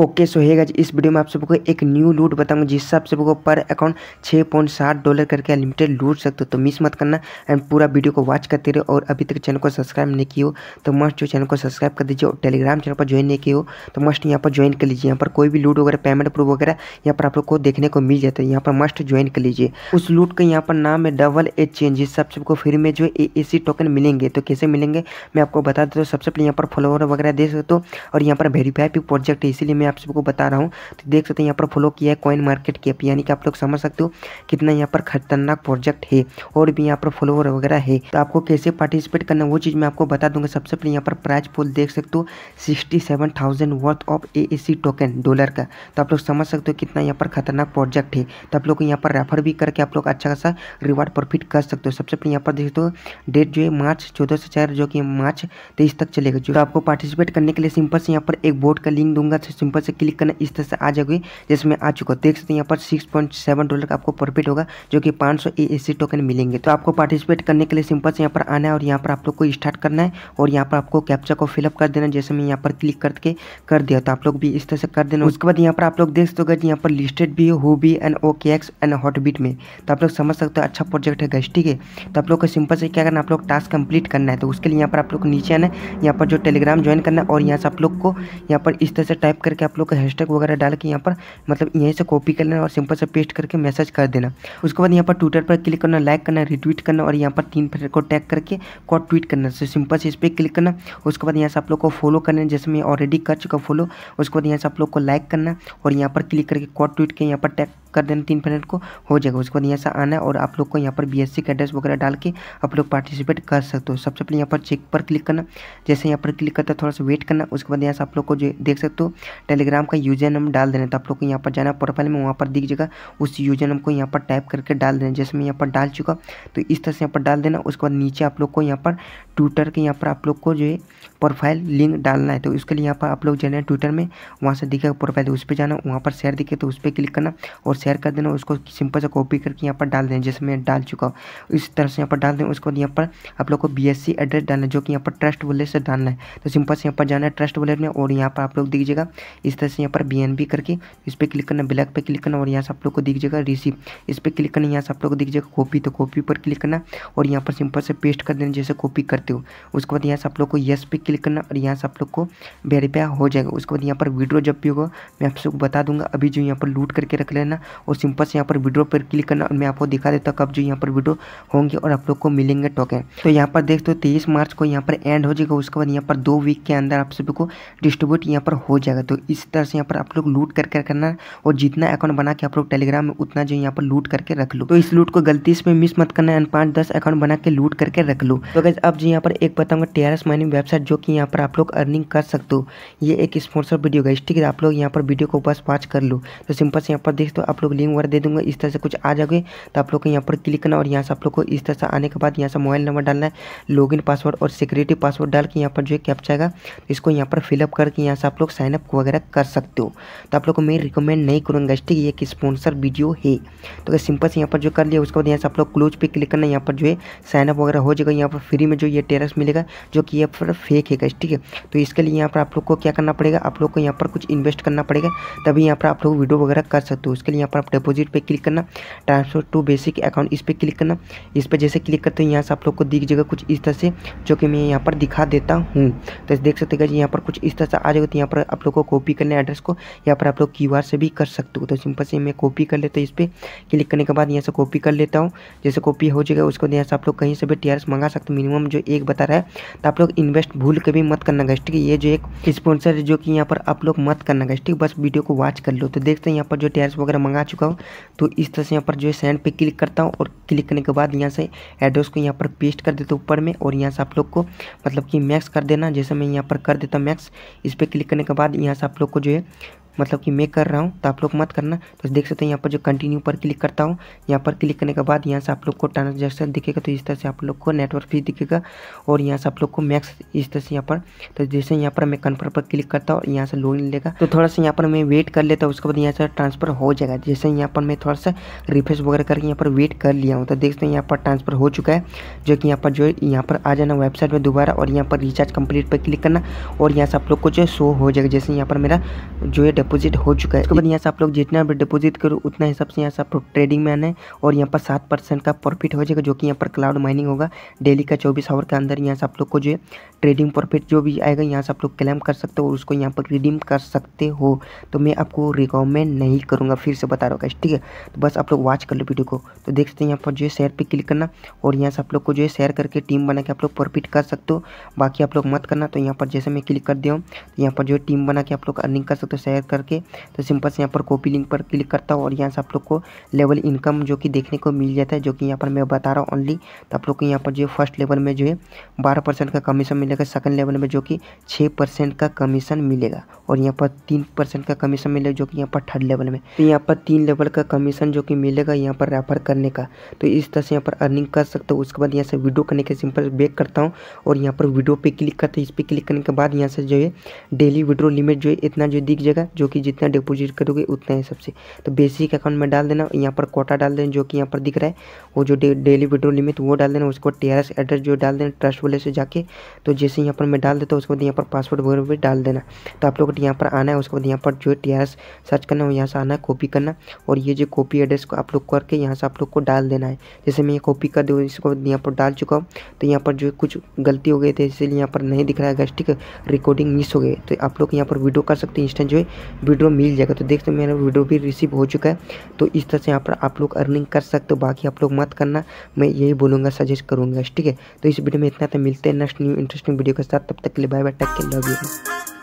okay so है guys इस video में आप सबको एक न्यू लूट बताऊंगा जिससे आप सबको पर अकाउंट छः पॉइंट सात डॉलर करके अनलिमिटेड लूट सकते हो तो मिस मत करना एंड पूरा वीडियो को वॉच करते रहो और अभी तक चैनल को सब्सक्राइब नहीं किया हो तो मस्ट जो चैनल को सब्सक्राइब कर दीजिए और टेलीग्राम चैनल पर ज्वाइन नहीं किया हो तो मस्ट यहाँ पर ज्वाइन कर लीजिए यहाँ पर कोई भी लूट वगैरह पेमेंट प्रूफ वगैरह यहाँ पर आप लोग को देखने को मिल जाता है यहाँ पर मस्ट ज्वाइन कर लीजिए उस लूट का यहाँ पर नाम है डबल एच चेंज जिससे आप सबको फ्री में जो ए सी टोकन मिलेंगे तो कैसे मिलेंगे मैं आपको बता देता हूँ सबसे पहले यहाँ पर फॉलोअर वगैरह दे सकते हो और यहाँ पर वेरीफाई भी प्रोजेक्ट है इसीलिए मैं मैं आप सबको बता रहा हूँ तो देख सकते हैं यहाँ पर फॉलो किया है कॉइन मार्केट कैप यानी कि आप लोग समझ सकते हो कितना यहाँ पर खतरनाक प्रोजेक्ट है और भी यहाँ पर फॉलोअर वगैरह है तो आपको कैसे पार्टिसिपेट करना वो चीज़ मैं आपको बता दूंगा सबसे पहले यहाँ पर प्राइज पोल देख सकते हो sixty seven thousand worth of a token dollar का तो आप लोग समझ सकते हो कितना यहाँ पर खतरनाक प्रोजेक्ट है तो आप लोग यहाँ पर रेफर भी करके आप लोग अच्छा खासा रिवार्ड प्रॉफिट कर सकते हो सबसे पहले यहाँ पर देख सकते हो डेट जो है मार्च चौदह से चार जो कि मार्च तेईस तक चलेगा जो आपको पार्टिसिपेट करने के लिए सिंपल से यहाँ पर एक बोर्ड का लिंक दूंगा सिंपल ऊपर से क्लिक करना इस तरह से आ जाओगे जिसमें आ चुका देख सकते हैं यहाँ पर सिक्स पॉइंट सेवन डॉलर का आपको प्रॉफिट होगा जो कि पाँच सौ ए एस सी टोकन मिलेंगे तो आपको पार्टिसिपेट करने के लिए सिंपल से यहाँ पर आना है और यहाँ पर आप लोग को स्टार्ट करना है और यहाँ पर आपको कैप्चा को फिलअप कर देना जैसे मैं यहाँ पर क्लिक करके कर दिया तो आप लोग भी इस तरह से कर देना उसके बाद यहाँ पर आप लोग देख सकते हो यहाँ पर लिस्टेड भी हो बी एंड ओ के एक्स एंड हॉटबीट में तो आप लोग समझ सकते हो अच्छा प्रोजेक्ट है गैस ठीक है तो आप लोग को सिंपल से क्या करना आप लोग टास्क कंप्लीट करना है तो उसके लिए यहाँ पर आप लोग नीचे आना है यहाँ पर जो टेलीग्राम ज्वाइन करना है और यहाँ से आप लोग को यहाँ पर इस तरह से टाइप करके आप लोग का हैशटैग वगैरह डाल के यहाँ पर मतलब यहीं से कॉपी कर लेना और सिंपल से पेस्ट करके मैसेज कर देना उसके बाद यहाँ पर ट्विटर पर क्लिक करना लाइक करना रिट्वीट करना और यहाँ पर तीन फ्रेंड को टैग करके को ट्वीट करना सो सिंपल से इस पर क्लिक करना उसके बाद यहाँ से आप लोग को फॉलो करना जैसे मैं ऑलरेडी कर चुका फॉलो उसके बाद यहाँ से आप लोग को लाइक करना और यहाँ पर क्लिक करके कॉट ट्वीट के यहाँ पर टैग कर देना तीन मिनट को हो जाएगा उसके बाद यहाँ से आना है और आप लोग को यहाँ पर बी का एड्रेस वगैरह डाल के आप लोग पार्टिसिपेट कर सकते हो सबसे पहले यहाँ पर चेक पर क्लिक करना जैसे यहाँ पर क्लिक करता है थोड़ा सा वेट करना उसके बाद यहाँ से आप लोग को जो देख सकते हो टेलीग्राम का यूजर नंबर डाल देना तो आप लोग को यहाँ पर जाना प्रोफाइल में वहाँ पर दिख जाएगा उस यूजर नंबर को यहाँ पर टाइप करके डाल देना जैसे मैं यहाँ पर डाल चुका तो इस तरह से यहाँ पर डाल देना उसके बाद नीचे आप लोग को यहाँ पर ट्विटर के यहाँ पर आप लोग को जो है प्रोफाइल लिंक डालना है तो उसके लिए यहाँ पर आप लोग जाना है ट्विटर में वहाँ से दिखेगा प्रोफाइल उस पर जाना वहाँ पर शेयर दिखे तो उस पर क्लिक करना और शेयर कर देना उसको सिंपल से कॉपी करके यहाँ पर डाल देना जैसे मैं डाल चुका हूँ इस तरह से यहाँ पर डाल देना उसको यहाँ पर आप लोग को बी एड्रेस डालना है जो कि यहाँ पर ट्रस्ट वॉलेट से डालना है तो सिंपल से यहाँ पर जाना है ट्रस्ट वॉलेट में और यहाँ पर आप लोग दीजिएगा इस तरह से यहाँ पर बी करके इस पर क्लिक करना ब्लैक पर क्लिक करना और यहाँ से आप लोग को दीजिएगा रिसीव इस पर क्लिक करना यहाँ से आप लोग को दीजिएगा कॉपी तो कॉपी पर क्लिक करना और यहाँ पर सिंपल से पेस्ट कर देना जैसे कॉपी करते हो उसके बाद यहाँ से आप लोग को येस पे क्लिक करना और यहाँ से आप लोग को वेरीफाई हो जाएगा उसके बाद यहाँ पर वीड्रो जब भी होगा मैं आप सबको बता दूंगा अभी जो यहाँ पर लूट करके रख लेना और सिंपल से यहाँ पर वीडियो पर क्लिक करना और मैं आपको दिखा देता हूँ कब जो यहाँ पर वीडियो होंगे और आप लोग को मिलेंगे टोकन तो यहाँ पर देख दो तेईस मार्च को यहाँ पर एंड हो जाएगा उसके बाद यहाँ पर दो वीक के अंदर आप सभी को डिस्ट्रीब्यूट यहाँ पर हो जाएगा तो इस तरह से यहाँ पर आप लोग लूट कर करना और जितना अकाउंट बना के आप लोग टेलीग्राम में उतना जो यहाँ पर लूट करके रख लो तो इस लूट को गलती इसमें मिस मत करना एंड पाँच दस अकाउंट बना के लूट करके रख लो तो अगर अब जो यहाँ पर एक बताऊँगा टी आर माइनिंग वेबसाइट जो कि यहाँ पर आप लोग अर्निंग कर सकते हो ये एक स्पॉन्सर वीडियो गाइस ठीक है आप लोग यहाँ पर वीडियो को बस पाँच कर लो तो सिंपल से यहाँ पर देख दो आप आप लोग लिंक वगैरह दे दूंगा इस तरह से कुछ आ जाओगे तो आप लोग को यहाँ पर क्लिक करना और यहाँ से आप लोग को इस तरह से आने के बाद यहाँ से मोबाइल नंबर डालना है लॉगिन पासवर्ड और सिक्योरिटी पासवर्ड डाल के यहाँ पर जो है कैप्चा आएगा इसको यहाँ पर फिलअप करके यहाँ से आप लोग साइनअप वगैरह कर सकते हो तो आप लोग को मैं रिकमेंड नहीं करूँगा ठीक ये कि स्पॉन्सर वीडियो है तो अगर सिंपल से यहाँ पर जो कर लिया उसके बाद यहाँ से आप लोग क्लोज पे क्लिक करना यहाँ पर जो है साइनअप वगैरह हो जाएगा यहाँ पर फ्री में जो ये टेरस मिलेगा जो कि यहाँ पर फेक है गाइस ठीक है तो इसके लिए यहाँ पर आप लोग को क्या करना पड़ेगा आप लोग को यहाँ पर कुछ इन्वेस्ट करना पड़ेगा तभी यहाँ पर आप लोग वीडियो वगैरह कर सकते हो उसके लिए यहाँ पर आप डिपोजिट पे क्लिक करना ट्रांसफर टू बेसिक अकाउंट इस पर क्लिक करना इस पर जैसे क्लिक करते हैं यहाँ से आप लोग को दिख जाएगा कुछ इस तरह से जो कि मैं यहाँ पर दिखा देता हूँ तो देख सकते हैं यहाँ पर कुछ इस तरह से आ जाएगा तो यहाँ पर आप लोग को कॉपी करना है एड्रेस को यहाँ पर आप लोग क्यू से भी कर सकते हो तो सिंपल से मैं कॉपी कर लेता हूँ इस पर क्लिक करने के बाद यहाँ से कॉपी कर लेता हूँ जैसे कॉपी हो जाएगा उसको यहाँ से आप लोग कहीं से भी टी मंगा सकते मिनिमम जो एक बता रहा है तो आप लोग इन्वेस्ट भूल कभी मत करना गैस ठीक है ये जो एक स्पॉन्सर जो कि यहाँ पर आप लोग मत करना गैस ठीक बस वीडियो को वॉच कर लो तो देखते हैं यहाँ पर जो टी वगैरह मंगा मंगा चुका हूँ तो इस तरह से यहाँ पर जो है सेंड पे क्लिक करता हूँ और क्लिक करने के बाद यहाँ से एड्रेस को यहाँ पर पेस्ट कर देता हूँ ऊपर में और यहाँ से आप लोग को मतलब कि मैक्स कर देना जैसे मैं यहाँ पर कर देता मैक्स इस पर क्लिक करने के बाद यहाँ से आप लोग को जो है मतलब कि मैं कर रहा हूँ तो आप लोग मत करना तो देख सकते हैं यहाँ पर जो कंटिन्यू पर क्लिक करता हूँ यहाँ पर क्लिक करने के बाद यहाँ से आप लोग को ट्रांजेक्शन दिखेगा तो इस तरह से आप लोग को नेटवर्क फीस दिखेगा और यहाँ से आप लोग को मैक्स इस तरह से यहाँ पर तो जैसे यहाँ पर मैं कन्फर्म पर क्लिक करता हूँ यहाँ से लोन लेगा तो थोड़ा सा यहाँ पर मैं वेट कर लेता हूँ उसके बाद यहाँ से ट्रांसफर हो जाएगा जैसे यहाँ पर मैं थोड़ा सा रिफ्रेश वगैरह करके यहाँ पर वेट कर लिया हूँ तो देख सकते हैं यहाँ पर ट्रांसफर हो चुका है जो कि यहाँ पर जो यहाँ पर आ जाना वेबसाइट में दोबारा और यहाँ पर रिचार्ज कंप्लीट पर क्लिक करना और यहाँ से आप लोग को जो शो हो जाएगा जैसे यहाँ पर मेरा जो है डिपोजिट हो चुका है इसके बाद यहाँ से आप लोग जितना भी डिपोजिट करो उतना हिसाब से यहाँ से आप लोग ट्रेडिंग में आना है और यहाँ पर सात परसेंट का प्रॉफिट हो जाएगा जो कि यहाँ पर क्लाउड माइनिंग होगा डेली का चौबीस आवर के अंदर यहाँ से आप लोग को जो है ट्रेडिंग प्रॉफिट जो भी आएगा यहाँ से आप लोग क्लेम कर सकते हो और उसको यहाँ पर रिडीम कर सकते हो तो मैं आपको रिकॉमेंड नहीं करूँगा फिर से बता रहा हूँ ठीक है तो बस आप लोग वॉच कर लो वीडियो को तो देख सकते हैं यहाँ पर जो है शेयर पर क्लिक करना और यहाँ से आप लोग को जो है शेयर करके टीम बना के आप लोग प्रॉफिट कर सकते हो बाकी आप लोग मत करना तो यहाँ पर जैसे मैं क्लिक कर दिया हूँ तो यहाँ पर जो है टीम बना के आप लोग अर्निंग कर सकते हो शेयर कर करके तो सिंपल से यहाँ पर कॉपी लिंक पर क्लिक करता हूँ और यहाँ से आप लोग को लेवल इनकम जो कि देखने को मिल जाता है जो कि यहाँ पर मैं बता रहा हूँ ओनली तो आप लोग को यहाँ पर जो फर्स्ट लेवल में जो है बारह परसेंट का कमीशन मिलेगा सेकंड लेवल में जो कि छः परसेंट का कमीशन मिलेगा और यहाँ पर तीन परसेंट का कमीशन मिलेगा जो कि यहाँ पर थर्ड लेवल में तो यहाँ पर तीन लेवल का कमीशन जो कि मिलेगा यहाँ पर रेफर करने का तो इस तरह से यहाँ पर अर्निंग कर सकते हो उसके बाद यहाँ से वीडियो करने के सिंपल बेक करता हूँ और यहाँ पर वीडियो पे क्लिक करते हैं इस पर क्लिक करने के बाद यहाँ से जो है डेली विड्रो लिमिट जो है इतना जो दिख जाएगा जो कि जितना डिपोजिट करोगे उतना ही सबसे तो बेसिक अकाउंट में डाल देना यहाँ पर कोटा डाल देना जो कि यहाँ पर दिख रहा है वो जो डेली विड्रो लिमिट वो डाल देना उसको टी एड्रेस जो डाल देना ट्रस्ट वाले से जाके तो जैसे यहाँ पर मैं डाल देता हूँ उसके बाद यहाँ पर पासवर्ड वगैरह भी डाल देना तो आप लोग यहाँ पर आना है उसके बाद यहाँ पर जो टी सर्च करना है यहाँ से आना है कॉपी करना और ये जो कॉपी एड्रेस को आप लोग करके यहाँ से आप लोग को डाल देना है जैसे मैं ये कॉपी कर दूँ इसको यहाँ पर डाल चुका हूँ तो यहाँ पर जो कुछ गलती हो गई थी इसीलिए यहाँ पर नहीं दिख रहा है गैस्टिक रिकॉर्डिंग मिस हो गई तो आप लोग यहाँ पर वीडियो कर सकते हैं इंस्टेंट जो है वीडियो मिल जाएगा तो देख सकते मेरा वीडियो भी रिसीव हो चुका है तो इस तरह से यहाँ पर आप लोग अर्निंग कर सकते हो बाकी आप लोग मत करना मैं यही बोलूँगा सजेस्ट करूँगा ठीक है तो इस वीडियो में इतना तो मिलते हैं नेक्स्ट न्यू इंटरेस्टिंग वीडियो के साथ तब तक के लिए bye bye take care love you